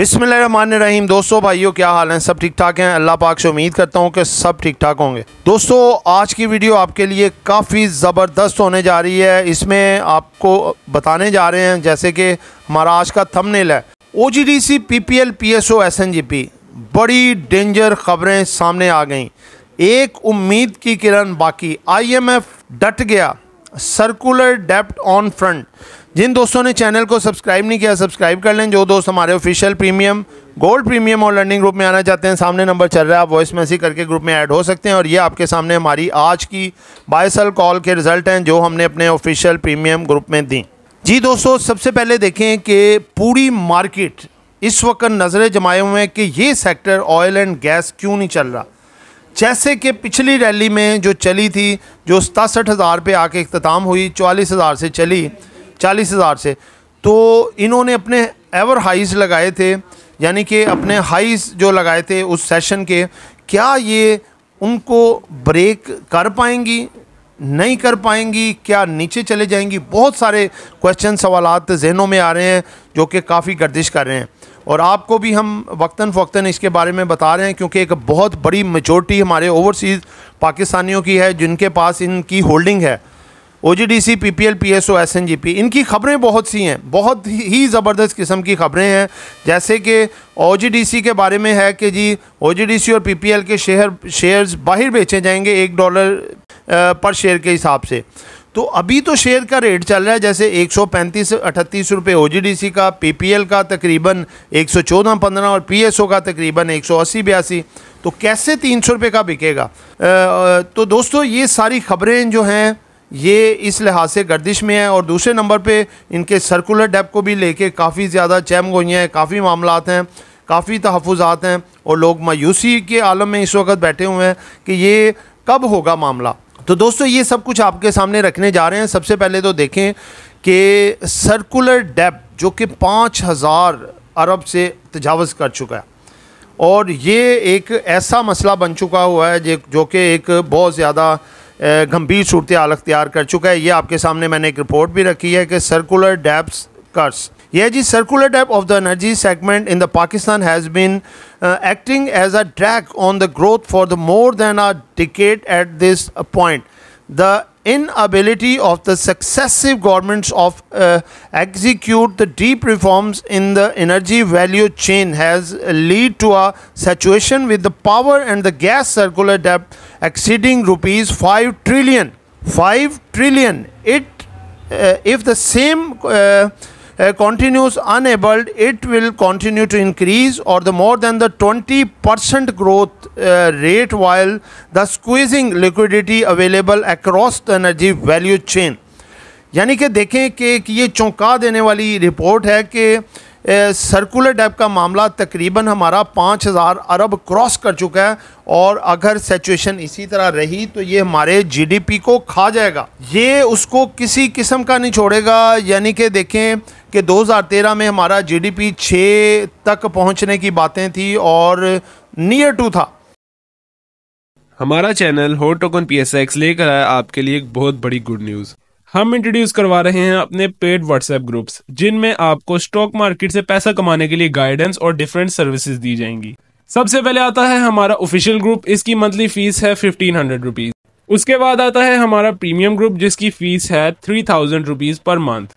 बिस्मिल्लाहमान रहीम दोस्तों भाइयों क्या हाल हैं सब ठीक ठाक हैं अल्लाह पाक से उम्मीद करता हूँ कि सब ठीक ठाक होंगे दोस्तों आज की वीडियो आपके लिए काफ़ी ज़बरदस्त होने जा रही है इसमें आपको बताने जा रहे हैं जैसे कि हमारा आज का थंबनेल है O G D C P P L P S O S N G P बड़ी डेंजर खबरें सामने आ गई एक उम्मीद की किरण बाकी आई एम एफ डट गया सर्कुलर डेप्ट ऑन फ्रंट जिन दोस्तों ने चैनल को सब्सक्राइब नहीं किया सब्सक्राइब कर लें जो दोस्त हमारे ऑफिशियल प्रीमियम गोल्ड प्रीमियम और लर्निंग ग्रुप में आना चाहते हैं सामने नंबर चल रहा है आप वॉइस मैसेज करके ग्रुप में ऐड हो सकते हैं और ये आपके सामने हमारी आज की बायसल कॉल के रिजल्ट हैं जो हमने अपने ऑफिशियल प्रीमियम ग्रुप में दी जी दोस्तों सबसे पहले देखें कि पूरी मार्केट इस वक्त नज़रें जमाए हुए हैं कि ये सेक्टर ऑयल एंड गैस क्यों नहीं चल रहा जैसे कि पिछली रैली में जो चली थी जो सतासठ हज़ार पर आके अख्ताम हुई चवालीस हज़ार से चली चालीस हज़ार से तो इन्होंने अपने एवर हाइज लगाए थे यानी कि अपने हाइज जो लगाए थे उस सेशन के क्या ये उनको ब्रेक कर पाएंगी नहीं कर पाएंगी क्या नीचे चले जाएंगी बहुत सारे क्वेश्चन सवाल जहनों में आ रहे हैं जो कि काफ़ी गर्दिश कर रहे हैं और आपको भी हम वक्ता फ़क्ता इसके बारे में बता रहे हैं क्योंकि एक बहुत बड़ी मेजोरिटी हमारे ओवरसीज़ पाकिस्तानियों की है जिनके पास इनकी होल्डिंग है O G D C P P L P S O S N G P इनकी ख़बरें बहुत सी हैं बहुत ही ज़बरदस्त किस्म की ख़बरें हैं जैसे कि ओ जी डी सी के बारे में है कि जी ओ जी डी सी और पी पी एल के शेयर शेयर्स बाहर बेचे जाएंगे एक डॉलर पर शेयर के हिसाब से तो अभी तो शेयर का रेट चल रहा है जैसे एक सौ पैंतीस अठतीस रुपये ओ जी डी सी का पी पी एल का तकरीबन एक सौ चौदह पंद्रह और पी एस ओ का तकरीबन एक सौ अस्सी बयासी तो कैसे तीन सौ रुपये का बिकेगा तो दोस्तों ये सारी खबरें जो हैं ये इस लिहाज से गर्दिश में है और दूसरे नंबर पे इनके सर्कुलर डेप को भी लेके काफ़ी ज़्यादा चैम गोइयाँ हैं काफ़ी मामला हैं काफ़ी तहफ़ात हैं और लोग मायूसी के आलम में इस वक्त बैठे हुए हैं कि ये कब होगा मामला तो दोस्तों ये सब कुछ आपके सामने रखने जा रहे हैं सबसे पहले तो देखें कि सर्कुलर डेप जो कि पाँच हज़ार अरब से तजावज़ कर चुका है और ये एक ऐसा मसला बन चुका हुआ है जो कि एक बहुत ज़्यादा गंभीर सूरत हाल अख्तियार कर चुका है ये आपके सामने मैंने एक रिपोर्ट भी रखी है कि सर्कुलर डैप्स कर्स यह जी circular debt of the energy segment in the Pakistan has been acting as a drag on the growth for the more than a decade at this point the inability of the successive governments of uh, execute the deep reforms in the energy value chain has led to a situation with the power and the gas circular debt exceeding rupees 5 trillion 5 trillion it uh, if the same uh, uh, continues unabled, it will continue to increase or the more than the 20% growth uh, rate while the squeezing liquidity available across the energy value chain. यानी कि देखें कि ये चौंका देने वाली report है कि सर्कुलर डैप का मामला तकरीबन हमारा 5000 अरब क्रॉस कर चुका है और अगर सिचुएशन इसी तरह रही तो ये हमारे जीडीपी को खा जाएगा ये उसको किसी किस्म का नहीं छोड़ेगा यानी कि देखें कि 2013 में हमारा जीडीपी 6 तक पहुंचने की बातें थी और नियर टू था हमारा चैनल हो टोकन पी लेकर आया आपके लिए एक बहुत बड़ी गुड न्यूज़ हम इंट्रोड्यूस करवा रहे हैं अपने पेड व्हाट्सएप ग्रुप्स जिनमें आपको स्टॉक मार्केट से पैसा कमाने के लिए गाइडेंस और डिफरेंट सर्विसेज दी जाएंगी सबसे पहले आता है हमारा ऑफिशियल ग्रुप इसकी मंथली फीस है फिफ्टीन हंड्रेड रुपीज़ उसके बाद आता है हमारा प्रीमियम ग्रुप जिसकी फीस है three thousand rupees per month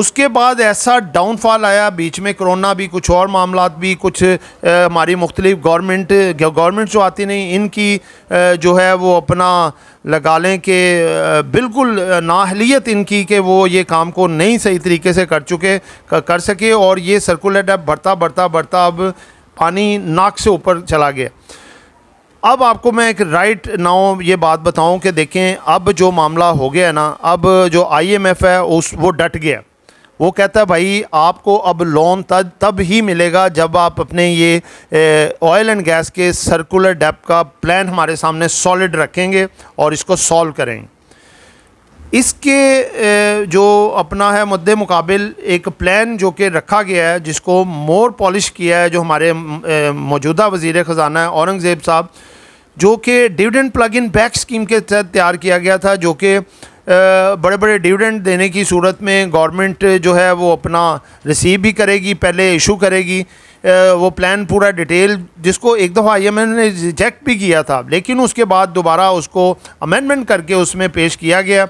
उसके बाद ऐसा डाउनफॉल आया बीच में कोरोना भी कुछ और मामला भी कुछ हमारी मुख्तलिफ गवर्नमेंट गवर्नमेंट जो आती नहीं इनकी जो है वो अपना लगा लें कि बिल्कुल नाहलीत इनकी कि वो ये काम को नहीं सही तरीके से कर चुके कर सके और ये सर्कुलर अब बढ़ता बढ़ता बढ़ता अब पानी नाक से ऊपर चला गया अब आपको मैं एक राइट नाउ ये बात बताऊं कि देखें अब जो मामला हो गया है ना अब जो आईएमएफ है उस वो डट गया वो कहता है भाई आपको अब लोन तब तब ही मिलेगा जब आप अपने ये ऑयल एंड गैस के सर्कुलर डेप का प्लान हमारे सामने सॉलिड रखेंगे और इसको सॉल्व करें इसके जो अपना है मुद्दे मुकाबिल एक प्लान जो कि रखा गया है जिसको मोर पॉलिश किया है जो हमारे मौजूदा वजीर ख़जाना है औरंगज़ेब साहब जो कि dividend plug in back scheme के तहत तैयार किया गया था जो कि बड़े बड़े डिविडेंड देने की सूरत में गवर्नमेंट जो है वो अपना रिसीव भी करेगी पहले इशू करेगी वो प्लान पूरा डिटेल जिसको एक दफ़ा आई ने रिजेक्ट भी किया था लेकिन उसके बाद दोबारा उसको अमेंडमेंट करके उसमें पेश किया गया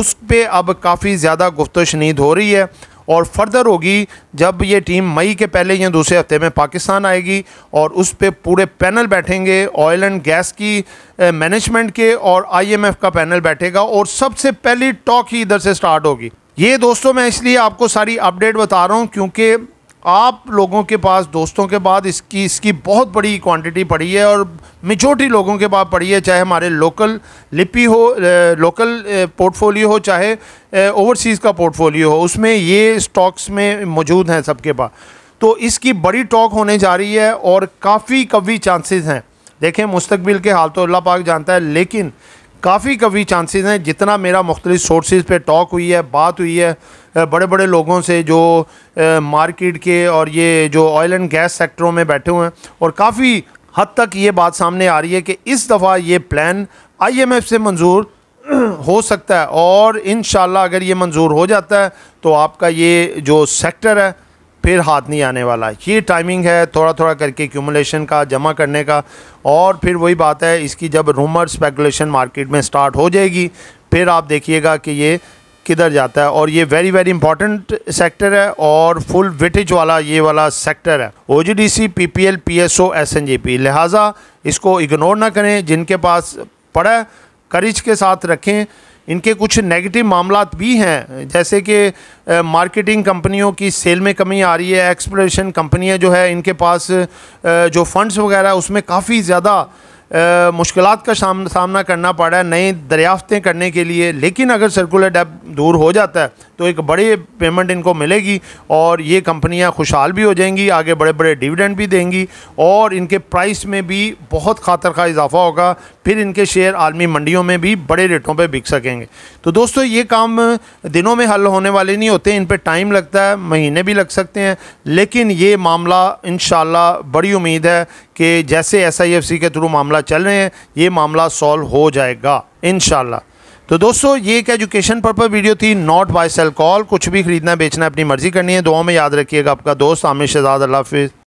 उस पर अब काफ़ी ज़्यादा गुफ्त शनीद हो रही है और फर्दर होगी जब ये टीम मई के पहले या दूसरे हफ्ते में पाकिस्तान आएगी और उस पर पूरे पैनल बैठेंगे ऑयल एंड गैस की मैनेजमेंट के और आईएमएफ का पैनल बैठेगा और सबसे पहली टॉक ही इधर से स्टार्ट होगी ये दोस्तों मैं इसलिए आपको सारी अपडेट बता रहा हूँ क्योंकि आप लोगों के पास दोस्तों के बाद इसकी इसकी बहुत बड़ी क्वांटिटी पड़ी है और मेजोरिटी लोगों के पास पड़ी है चाहे हमारे लोकल लिपि हो लोकल पोर्टफोलियो हो चाहे ओवरसीज़ का पोर्टफोलियो हो उसमें ये स्टॉक्स में मौजूद हैं सबके पास तो इसकी बड़ी टॉक होने जा रही है और काफ़ी कवी चांसेस हैं देखें मुस्तबिल के हाल तो अल्लाह पाक जानता है लेकिन काफ़ी कभी चांसेस हैं जितना मेरा मुख्तलिफ सोर्सेज पे टॉक हुई है बात हुई है बड़े बड़े लोगों से जो मार्केट के और ये जो ऑयल एंड गैस सेक्टरों में बैठे हुए हैं और काफ़ी हद तक ये बात सामने आ रही है कि इस दफ़ा ये प्लान आईएमएफ से मंजूर हो सकता है और इन अगर ये मंजूर हो जाता है तो आपका ये जो सेक्टर है फिर हाथ नहीं आने वाला ये टाइमिंग है थोड़ा थोड़ा करके क्यूमुलेशन का जमा करने का और फिर वही बात है इसकी जब रूमर स्पेकुलेशन मार्केट में स्टार्ट हो जाएगी फिर आप देखिएगा कि ये किधर जाता है और ये वेरी वेरी इंपॉर्टेंट सेक्टर है और फुल विटेज वाला ये वाला सेक्टर है O G D C P P L P S O S N G P लिहाजा इसको इग्नोर ना करें जिनके पास पड़ा है करिज के साथ रखें इनके कुछ नेगेटिव मामला भी हैं जैसे कि मार्केटिंग कंपनियों की सेल में कमी आ रही है एक्सप्लोरेशन कंपनियाँ जो है इनके पास जो फंड्स वगैरह उसमें काफ़ी ज़्यादा मुश्किल का सामना करना पड़ा है नई दरियाफ्तें करने के लिए लेकिन अगर सर्कुलर डेप दूर हो जाता है तो एक बड़ी पेमेंट इनको मिलेगी और ये कंपनियां खुशहाल भी हो जाएंगी आगे बड़े बड़े डिविडेंड भी देंगी और इनके प्राइस में भी बहुत खातर का इजाफा होगा फिर इनके शेयर आलमी मंडियों में भी बड़े रेटों पे बिक सकेंगे तो दोस्तों ये काम दिनों में हल होने वाले नहीं होते इन पर टाइम लगता है महीने भी लग सकते हैं लेकिन ये मामला इन बड़ी उम्मीद है कि जैसे एस के थ्रू मामला चल रहे हैं ये मामला सॉल्व हो जाएगा इन तो दोस्तों ये एक एजुकेशन पर वीडियो थी नॉट बाय सेल कॉल कुछ भी खरीदना बेचना अपनी मर्जी करनी है दुआ में याद रखिएगा आपका दोस्त आमिर शहजाद अल्लाह हाफिज़